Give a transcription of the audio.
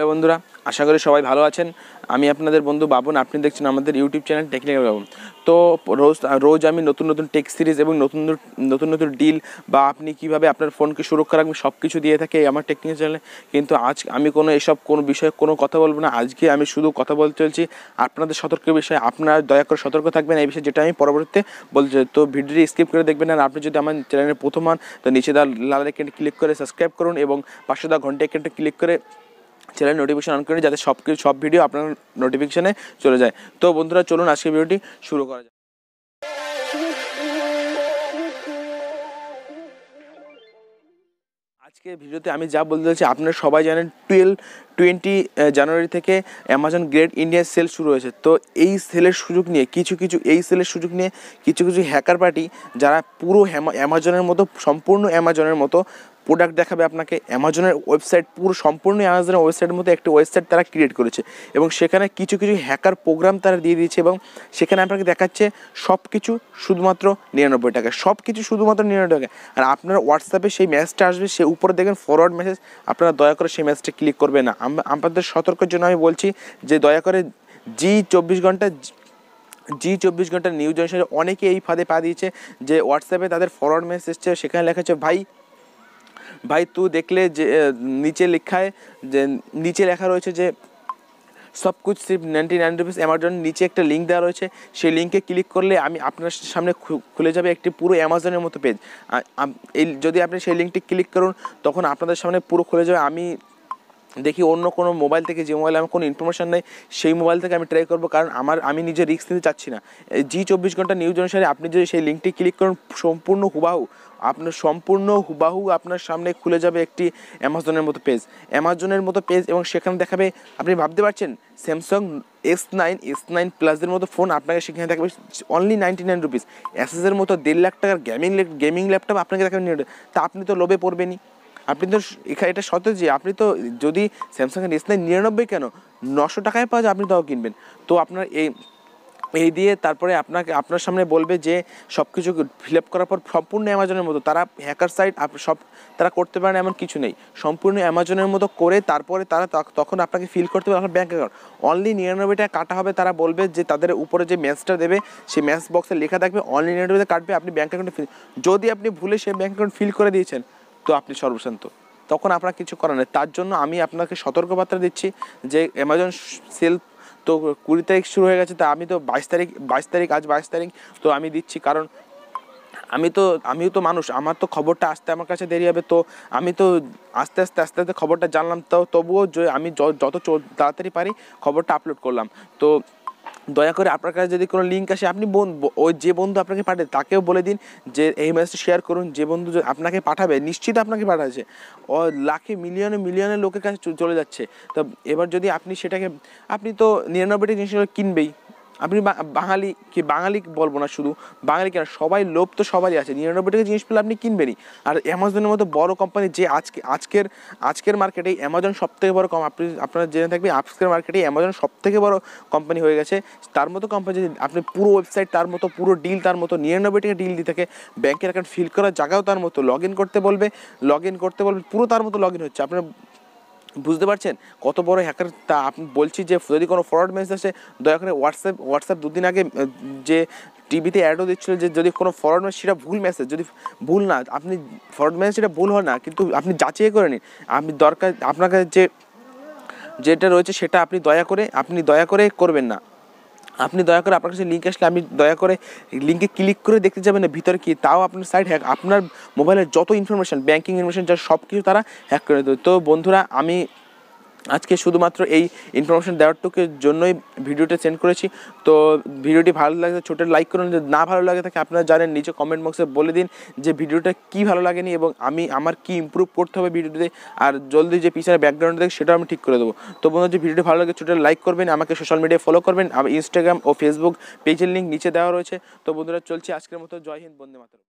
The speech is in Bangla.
হ্যালো বন্ধুরা আশা করি সবাই ভালো আছেন আমি আপনাদের বন্ধু বাবন আপনি দেখছেন আমাদের ইউটিউব চ্যানেল টেকনিক্যাল বাবন তো রোজ রোজ আমি নতুন নতুন টেক সিরিজ এবং নতুন নতুন নতুন ডিল বা আপনি কিভাবে আপনার ফোনকে সুরক্ষা রাখবেন সব কিছু দিয়ে থাকে আমার টেকনিক্যাল চ্যানেলে কিন্তু আজ আমি কোনো এসব কোনো বিষয়ে কোনো কথা বলবো না আজকে আমি শুধু কথা বলতে চলছি আপনাদের সতর্কের বিষয়ে আপনারা দয়া করে সতর্ক থাকবেন এই বিষয়ে যেটা আমি পরবর্তীতে চাই তো ভিডিওটি স্কিপ করে দেখবেন আর আপনি যদি আমার চ্যানেলে প্রথম হন তো নিচে দা লাল আইকনটি ক্লিক করে সাবস্ক্রাইব করুন এবং পাঁচশো দা ঘন্টা আইকনটা ক্লিক করে চ্যানেল নোটিফিকেশন অন করে যাতে সব সব ভিডিও আপনার নোটিফিকেশানে চলে যায় তো বন্ধুরা চলুন আজকের ভিডিওটি শুরু করা যায় আজকে ভিডিওতে আমি যা বলতে চাইছি আপনারা সবাই জানেন টুয়েলভ টোয়েন্টি জানুয়ারি থেকে অ্যামাজন গ্রেট ইন্ডিয়ার সেল শুরু হয়েছে তো এই সেলের সুযোগ নিয়ে কিছু কিছু এই সেলের সুযোগ নিয়ে কিছু কিছু হ্যাকার পার্টি যারা পুরো অ্যামাজনের মতো সম্পূর্ণ অ্যামাজনের মতো প্রোডাক্ট দেখাবে আপনাকে অ্যামাজনের ওয়েবসাইট পুরো সম্পূর্ণই অ্যামাজনের ওয়েবসাইটের মধ্যে একটি ওয়েবসাইট তারা ক্রিয়েট করেছে এবং সেখানে কিছু কিছু হ্যাকার প্রোগ্রাম তারা দিয়ে দিয়েছে এবং সেখানে আপনাকে দেখাচ্ছে সব কিছু শুধুমাত্র নিরানব্বই টাকা সব কিছু শুধুমাত্র নিরানব্বই টাকা আর আপনার হোয়াটসঅ্যাপে সেই ম্যাচটা আসবে সে উপরে দেখবেন ফরওয়ার্ড মেসেজ আপনারা দয়া করে সেই ম্যাচটা ক্লিক করবে না আপনাদের সতর্কের জন্য আমি বলছি যে দয়া করে জি চব্বিশ ঘন্টা জি চব্বিশ ঘন্টা নিউজ অনেকে এই ফাঁদে পা দিয়েছে যে হোয়াটসঅ্যাপে তাদের ফরওয়ার্ড মেসেজ এসছে সেখানে লেখা হচ্ছে ভাই ভাই তু দেখলে যে নিচে লেখায় যে নিচে লেখা রয়েছে যে সব কিছু সিফ নাইনটি নাইন রুপিস অ্যামাজন নিচে একটা লিঙ্ক দেওয়া রয়েছে সেই লিঙ্কে ক্লিক করলে আমি আপনার সামনে খুলে যাবে একটি পুরো অ্যামাজনের মতো পেজ এই যদি আপনি সেই লিঙ্কটি ক্লিক করুন তখন আপনাদের সামনে পুরো খুলে যাবে আমি দেখি অন্য কোনো মোবাইল থেকে যে মোবাইলে আমার কোনো ইনফরমেশান নেই সেই মোবাইল থেকে আমি ট্রাই করবো কারণ আমার আমি নিজে রিস্ক নিতে চাচ্ছি না জি চব্বিশ ঘন্টা নিউজ অনুসারে আপনি যদি সেই লিঙ্কটি ক্লিক করুন সম্পূর্ণ হুবাহু আপনার সম্পূর্ণ হুবাহু আপনার সামনে খুলে যাবে একটি অ্যামাজনের মতো পেজ অ্যামাজনের মতো পেজ এবং সেখানে দেখাবে আপনি ভাবতে পারছেন Samsung S nine S nine প্লাসের মতো ফোন আপনাকে সেখানে দেখাবে অনলি নাইনটি নাইন রুপিস অ্যাসেসের মতো দেড় লাখ টাকার গেমিং গেমিং ল্যাপটপ আপনাকে দেখাবে তা আপনি তো লোভে পড়বেনই আপনি তো এখানে এটা সত্য যে আপনি তো যদি স্যামসাংয়ের এস নাইন নিরানব্বই কেন নশো টাকায় পাওয়া যায় আপনি তাও কিনবেন তো আপনার এই এই দিয়ে তারপরে আপনাকে আপনার সামনে বলবে যে সব কিছু ফিল আপ করার পর সম্পূর্ণ অ্যামাজনের মতো তারা হ্যাকার সাইট সব তারা করতে পারে এমন কিছু নেই সম্পূর্ণ অ্যামাজনের মতো করে তারপরে তারা তখন আপনাকে ফিল করতে পারবে আপনার ব্যাঙ্ক অ্যাকাউন্ট অনলি নিরানব্বই টাকা কাটা হবে তারা বলবে যে তাদের উপরে যে ম্যাচটা দেবে সেই ম্যাচ বক্সে লেখা থাকবে অনলি নিরানব্বই কাটবে আপনি ব্যাঙ্ক অ্যাকাউন্টে যদি আপনি ভুলে সেই ব্যাঙ্ক অ্যাকাউন্ট ফিল করে দিয়েছেন তো আপনি সর্বশান্ত তখন আপনার কিছু করার নেই তার জন্য আমি আপনাকে সতর্কবার্তা দিচ্ছি যে অ্যামাজন সেল তো কুড়ি তারিখ শুরু হয়ে গেছে তা আমি তো বাইশ তারিখ বাইশ তারিখ আজ বাইশ তারিখ তো আমি দিচ্ছি কারণ আমি তো আমিও তো মানুষ আমার তো খবরটা আসতে আমার কাছে দেরি হবে তো আমি তো আস্তে আস্তে আস্তে আস্তে খবরটা জানলাম তো তবুও যে আমি যত তাড়াতাড়ি পারি খবরটা আপলোড করলাম তো দয়া করে আপনার কাছে যদি কোনো লিঙ্ক আসে আপনি ওই যে বন্ধু আপনাকে পাঠে তাকেও বলে দিন যে এই মেসেজটা শেয়ার করুন যে বন্ধু আপনাকে পাঠাবে নিশ্চিত আপনাকে পাঠাচ্ছে ও লাখে মিলিয়নে মিলিয়নে লোকের কাছে চলে যাচ্ছে তো এবার যদি আপনি সেটাকে আপনি তো নিরানব্বইটি জিনিস কিনবেই আপনি বাঙালি কি বাঙালি বলবো না শুধু বাঙালি কেন সবাই লোভ তো সবারই আছে নিরানব্বই টাকা জিনিস পেলে আপনি কিনবেনই আর অ্যামাজনের মতো বড় কোম্পানি যে আজকে আজকের আজকের মার্কেটে অ্যামাজন সব থেকে বড় কম আপনি আপনারা জেনে থাকবেন আজকের মার্কেটে অ্যামাজন সব থেকে বড় কোম্পানি হয়ে গেছে তার মতো কোম্পানি যদি আপনি পুরো ওয়েবসাইট তার মতো পুরো ডিল তার মতো নিরানব্বই টাকা ডিল দিয়ে থাকে ব্যাঙ্কের অ্যাকাউন্ট ফিল করার জায়গাও তার মতো লগ ইন করতে বলবে লগ ইন করতে বলবে পুরো তার মতো লগ ইন হচ্ছে আপনার বুঝতে পারছেন কত বড় হ্যাকার তা আপনি বলছি যে যদি কোনো ফ্রড মেসেজ আসে দয়া করে হোয়াটসঅ্যাপ হোয়াটসঅ্যাপ দুদিন আগে যে টিভিতে অ্যাডও দিচ্ছিলো যে যদি কোনো ফরওয়ার্ড মেসেজ সেটা ভুল মেসেজ যদি ভুল না আপনি ফরওয়ার্ড মেসেজ সেটা ভুল হয় না কিন্তু আপনি যাচাই করে নিন আপনি দরকার আপনার কাছে যে যেটা রয়েছে সেটা আপনি দয়া করে আপনি দয়া করে করবেন না আপনি দয়া করে আপনার কাছে লিঙ্ক আসলে আমি দয়া করে লিঙ্কে ক্লিক করে দেখতে যাবেন না ভিতরে কি তাও আপনার সাইট হ্যাক আপনার মোবাইলের যত ইনফরমেশান ব্যাঙ্কিং ইনফরমেশান যা সব কিছু তারা হ্যাক করে দেবে তো বন্ধুরা আমি আজকে শুধুমাত্র এই ইনফরমেশন দেওয়ারটুকুর জন্যই ভিডিওটা সেন্ড করেছি তো ভিডিওটি ভালো লাগে ছোটো লাইক করুন যদি না ভালো লাগে থাকে আপনারা জানেন নিচে কমেন্ট বক্সে বলে দিন যে ভিডিওটা কী ভালো লাগেনি এবং আমি আমার কি ইম্প্রুভ করতে হবে ভিডিওতে আর জলদি যে পিছনে ব্যাকগ্রাউন্ড দেখে সেটাও আমি ঠিক করে দেবো তো বন্ধু যে ভিডিওটি ভালো লাগে ছোটো লাইক করবেন আমাকে সোশ্যাল মিডিয়ায় ফলো করবেন আমার ইনস্টাগ্রাম ও ফেসবুক পেজের লিঙ্ক নিচে দেওয়া রয়েছে তো বন্ধুরা চলছে আজকের মতো জয় হিন্দ বন্দে মাতরম